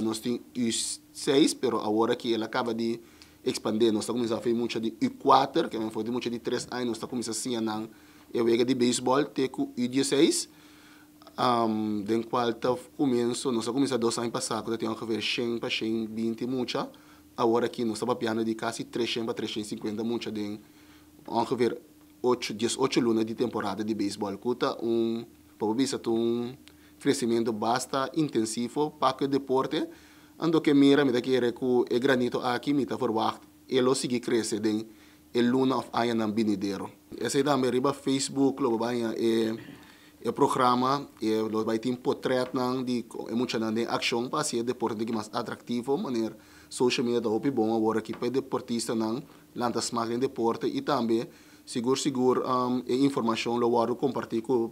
Porque nós temos os 6 mas agora que ela acaba de expandir, nós estamos a fazer muito de U4, que é foi de muito de três anos, nós estamos assim a não. Eu era de beisebol, teco U16, um, den qual tá começo, nós começamos dois anos passado, tínhamos que ver 100 para 120, muito. Agora que nós estamos piano de quase 300 para 350 muito, den ongeveer 8, 18 lunas de temporada de beisebol. Cuta um, para o um crescimento basta intensivo para o deporte, ando que mira, me quer que o granito aqui, me está forward, ele sigue crescer, den, e luna of aia nan binidero. Essa é me riba Facebook, lo banha e e programa e lo vai tem portrait nan di e mucha nan de action para ser deporte de mais atractivo maneira social media da hopi bom agora que pe deportista nan lanta smagen deporte e também seguro seguro um, e informação lo waro compartilhar com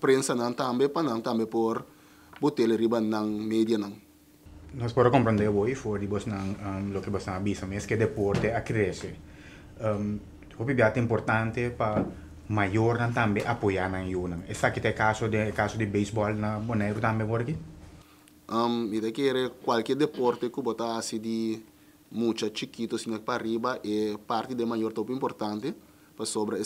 prensa nan tambe pa nan tambe por botel riban nan media nan. Nos poro comprende voi for di bos nan um, lo che bos nan mes che deporte a cresce. Um, hopi biate importante pa mayor nan tambe apoya nan yunan. E sa che te caso de caso di baseball na bonero tambe vorki? Um, ite chiere qualche deporte che botasi di mucha chiquito sino pa riba e parte de mayor top importante pa sobra e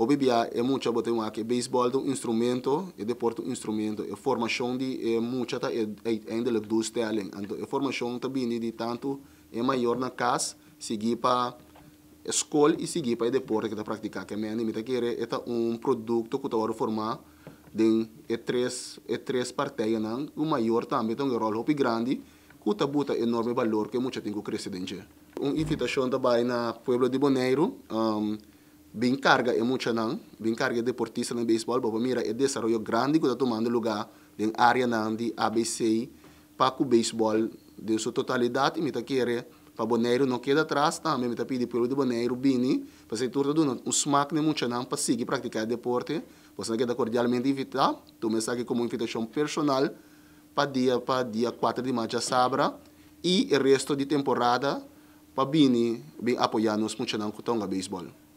O BBA é muito bom tema que beisebol é um instrumento, é deporte um instrumento, é formação de é muito tá é ainda le dos telen, então é formação também de tanto é maior na casa, seguir para escola e seguir para o deporte que a praticar, que é anima tá é um produto que está a formar den é três é três parteia não, o maior também tem um rol hopi grande, que tá buta enorme valor que muita tem que crescer dentro. Um invitação também na Pueblo de Boneiro, um, bem carga é muito não bem carga deportista no beisebol bobo mira é desenvolvimento grande que está tomando lugar em área não de ABC para o beisebol de sua totalidade e me está querendo para Boneiro não queda atrás também tá? me está pedindo pelo de Boneiro Bini para ser tudo um smack nem muito não para seguir praticar deporte você não queda cordialmente invitar tu me aqui como invitação personal para dia para dia 4 de maio sabra e o resto de temporada para Bini bem apoiar nos muito não com o beisebol